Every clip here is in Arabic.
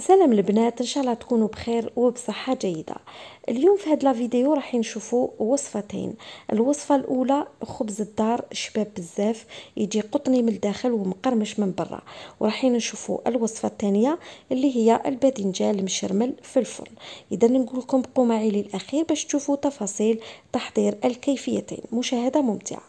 سلام البنات ان شاء الله تكونوا بخير وبصحه جيده اليوم في هاد لا فيديو راح نشوفوا وصفتين الوصفه الاولى خبز الدار شباب بزاف يجي قطني من الداخل ومقرمش من برا وراح نشوفوا الوصفه الثانيه اللي هي الباذنجان المشرمل في الفرن اذا نقول لكم بقوا معي للاخير باش تشوفوا تفاصيل تحضير الكيفيتين مشاهده ممتعه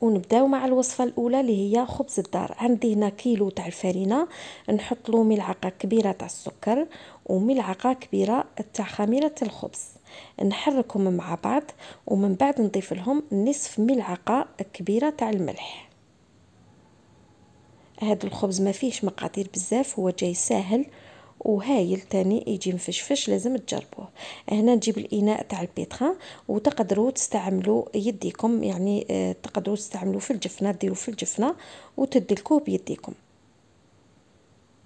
ونبداو مع الوصفه الاولى اللي هي خبز الدار عندي هنا كيلو تاع الفرينه نحط له ملعقه كبيره تاع السكر وملعقه كبيره تاع خميره الخبز نحركهم مع بعض ومن بعد نضيف لهم نصف ملعقه كبيره تاع الملح هذا الخبز ما فيهش مقادير بزاف هو جاي ساهل وهايل تاني يجي مفشفش لازم تجربوه هنا نجيب الاناء تاع البيتخان وتقدروا تستعملوا يديكم يعني آه، تقدروا تستعملوا في الجفنه ديروا في الجفنه وتدلكوه بيديكم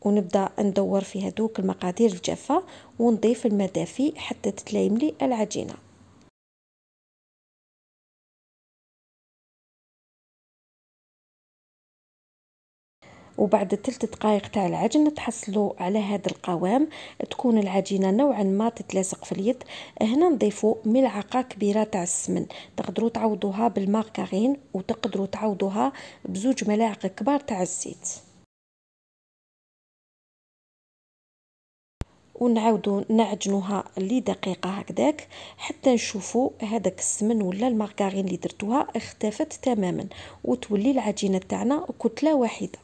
ونبدا ندور في هذوك المقادير الجافه ونضيف المدافي حتى تتلايملي العجينه وبعد ثلاث دقائق تاع العجن تحصلوا على هذا القوام تكون العجينه نوعا ما تتلاصق في اليد هنا نضيفوا ملعقه كبيره تاع السمن تقدروا تعوضوها بالمارغرين وتقدروا تعوضوها بزوج ملاعق كبار تاع الزيت ونعاودوا نعجنوها لدقيقه هكذاك حتى نشوفوا هذاك السمن ولا المارغرين اللي درتوها اختفت تماما وتولي العجينه تاعنا كتله واحده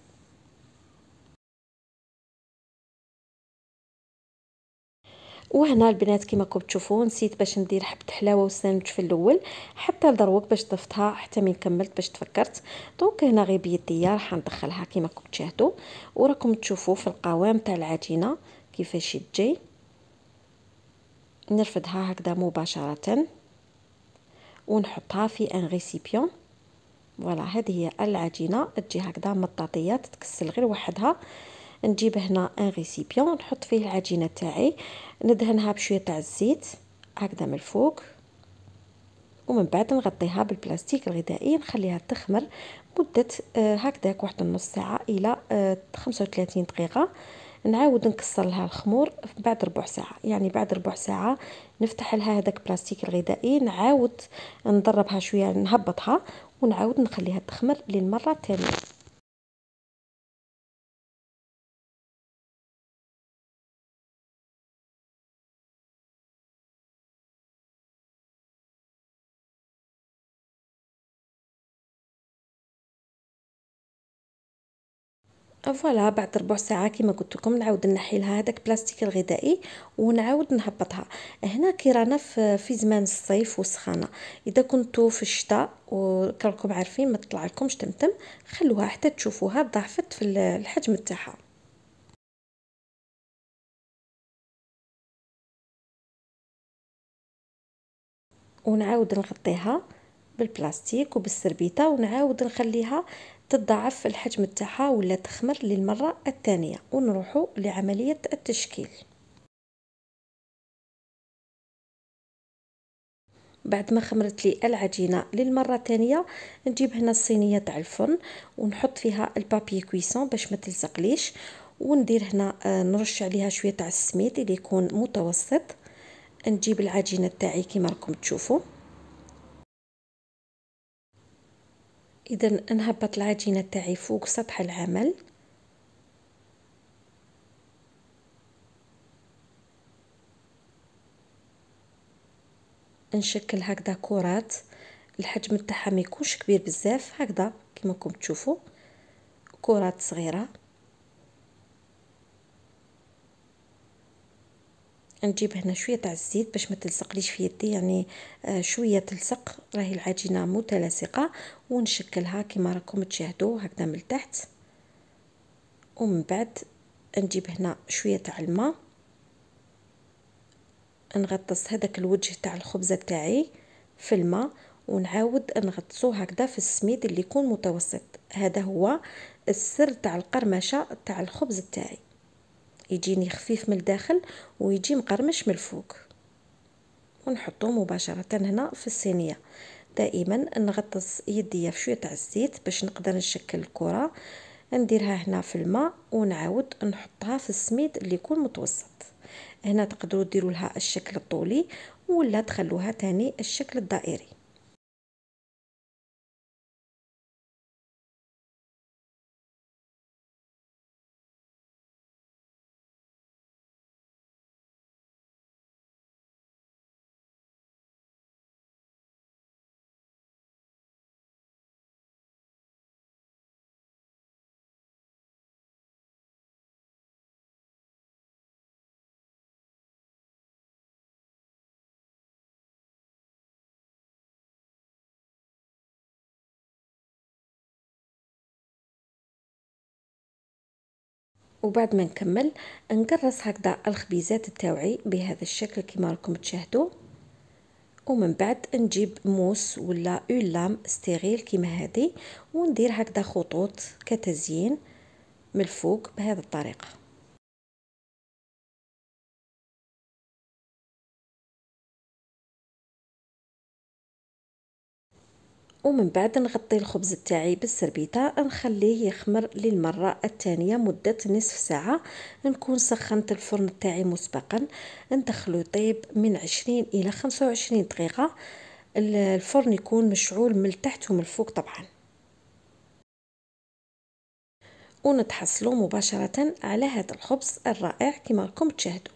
وهنا البنات كما راكم تشوفوا نسيت باش ندير حبه حلاوه وساندويتش في الاول حتى لضروك باش ضفتها حتى من كملت باش تفكرت دونك هنا غير بيديا راح ندخلها كما راكم تشاهدوا وراكم تشوفوا في القوام تاع العجينه كيفاش تجي نرفدها هكذا مباشره ونحطها في ان ريسيبيون فوالا هذه هي العجينه تجي هكذا مطاطيه تتكسل غير وحدها نجيب هنا ان ريسيبيون نحط فيه العجينه تاعي ندهنها بشويه تاع الزيت هكذا من الفوق ومن بعد نغطيها بالبلاستيك الغذائي نخليها تخمر مده آه، هكذاك واحد النص ساعه الى 35 آه، دقيقه نعاود نكسر لها الخمور بعد ربع ساعه يعني بعد ربع ساعه نفتح لها هذاك البلاستيك الغذائي نعاود نضربها شويه نهبطها ونعاود نخليها تخمر للمره الثانيه فوالا ah, بعد ربع ساعه كما قلت لكم نعاود نحي لها هذاك البلاستيك الغذائي ونعاود نهبطها هنا كي رانا في زمان الصيف والسخانه اذا كنتو في الشتاء وكلكم عارفين ما تطلع لكمش تمتم خلوها حتى تشوفوها ضعفت في الحجم تاعها ونعاود نغطيها بالبلاستيك وبالسربيطه ونعاود نخليها تضاعف الحجم تاعها ولا تخمر للمرة الثانية ونروحو لعملية التشكيل بعد ما خمرت لي العجينه للمره الثانيه نجيب هنا الصينيه تاع الفرن ونحط فيها البابي كويسون باش ما تلصقليش وندير هنا آه، نرش عليها شويه تاع السميد اللي يكون متوسط نجيب العجينه تاعي كيما راكم تشوفوا إذا نهبط العجينة تاعي فوق سطح العمل نشكل هكذا كرات الحجم تاعها ما يكونش كبير بزاف هكذا كما راكم تشوفوا كرات صغيره نجيب هنا شويه تاع الزيت باش ما تلصقليش في يدي يعني آه، شويه تلصق راهي العجينه متلاصقه ونشكلها كما راكم تشاهدوا هكذا من تحت ومن بعد نجيب هنا شويه تاع الماء نغطس هذاك الوجه تاع الخبزه تاعي في الماء ونعاود نغطسو هكذا في السميد اللي يكون متوسط هذا هو السر تاع القرمشه تاع الخبز تاعي يجيني خفيف من الداخل ويجي مقرمش من الفوق ونحطه مباشره هنا في الصينيه دائما نغطس يديا في شويه الزيت باش نقدر نشكل الكره نديرها هنا في الماء ونعود نحطها في السميد اللي يكون متوسط هنا تقدروا ديروا لها الشكل الطولي ولا تخلوها تاني الشكل الدائري وبعد ما نكمل نقرص هكذا الخبيزات تاوعي بهذا الشكل كما راكم تشاهدوا ومن بعد نجيب موس ولا اون لام ستيريل كيما هذه وندير هكذا خطوط كتزيين من الفوق بهذه الطريقه ومن بعد نغطي الخبز تاعي بالسربيطة نخليه يخمر للمره الثانيه مده نصف ساعه نكون سخنت الفرن تاعي مسبقا ندخله يطيب من 20 الى 25 دقيقه الفرن يكون مشعول من التحت ومن الفوق طبعا ونتحصلوا مباشره على هذا الخبز الرائع كما راكم تشاهدوا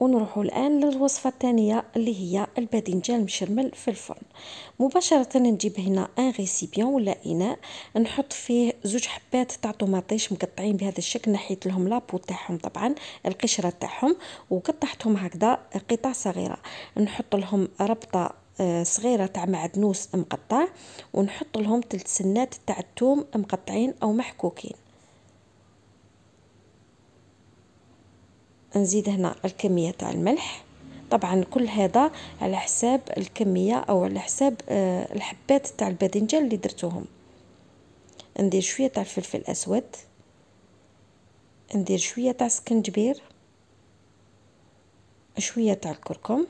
ونروحوا الان للوصفه الثانيه اللي هي الباذنجان مشرمل في الفرن مباشره نجيب هنا ان ريسيبيون ولا اناء نحط فيه زوج حبات تاع طوماطيش مقطعين بهذا الشكل نحيت لهم لابو تاعهم طبعا القشره تاعهم وقطعتهم هكذا قطع صغيره نحط لهم ربطه آه، صغيره تاع معدنوس مقطع ونحط لهم ثلاث سنات تاع الثوم مقطعين او محكوكين نزيد هنا الكمية تاع الملح طبعا كل هذا على حساب الكمية او على حساب آه، الحبات تاع الباذنجان اللي درتوهم ندير شوية تاع الفلفل اسود ندير شوية تاع سكنجبير شوية تاع الكركم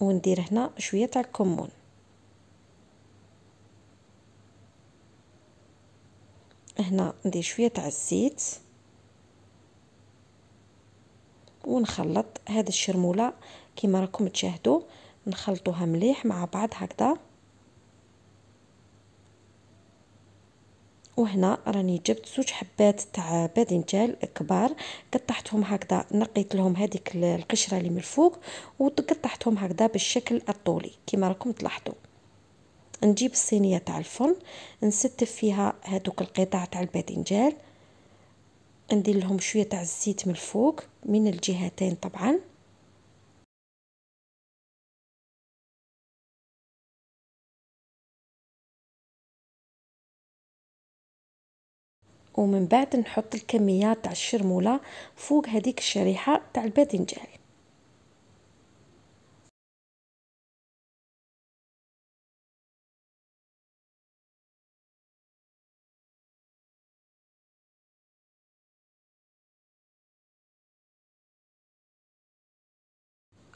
وندير هنا شوية تاع الكمون هنا ندير شوية تاع الزيت ونخلط هاد الشرموله كما راكم تشاهدوا نخلطوها مليح مع بعض هكذا وهنا راني جبت زوج حبات تاع باذنجان كبار قطعتهم هكذا نقيت لهم هذيك القشره اللي من الفوق وقطعتهم هكذا بالشكل الطولي كما راكم تلاحظوا نجيب الصينيه تاع الفرن نستف فيها هذوك القطع تاع الباذنجان ندير لهم شويه تاع الزيت من الفوق من الجهتين طبعا ومن بعد نحط الكميات تاع الشرموله فوق هذيك الشريحه تاع الباذنجان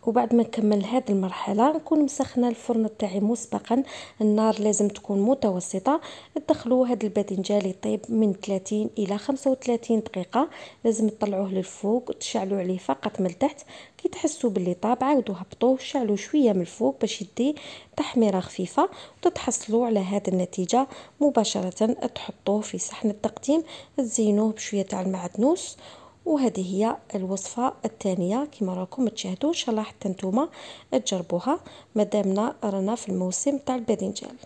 وبعد ما نكمل هذه المرحله نكون مسخنه الفرن تاعي مسبقا النار لازم تكون متوسطه تدخلوا هذا الباذنجان يطيب من 30 الى 35 دقيقه لازم تطلعوه للفوق وتشعلوا عليه فقط من التحت كي تحسوا باللي طاب عاودوا هبطوه شعلوا شويه من الفوق باش يدي تحميره خفيفه وتتحصلوا على هذه النتيجه مباشره تحطوه في صحن التقديم تزينوه بشويه تاع المعدنوس وهذه هي الوصفه الثانيه كما راكم تشاهدوا ان شاء الله حتى نتوما تجربوها مادامنا رانا في الموسم تاع الباذنجان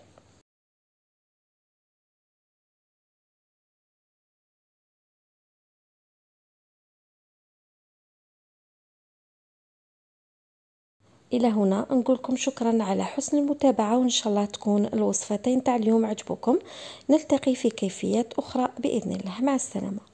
الى هنا نقول لكم شكرا على حسن المتابعه وان شاء الله تكون الوصفتين تاع اليوم عجبوكم نلتقي في كيفيات اخرى باذن الله مع السلامه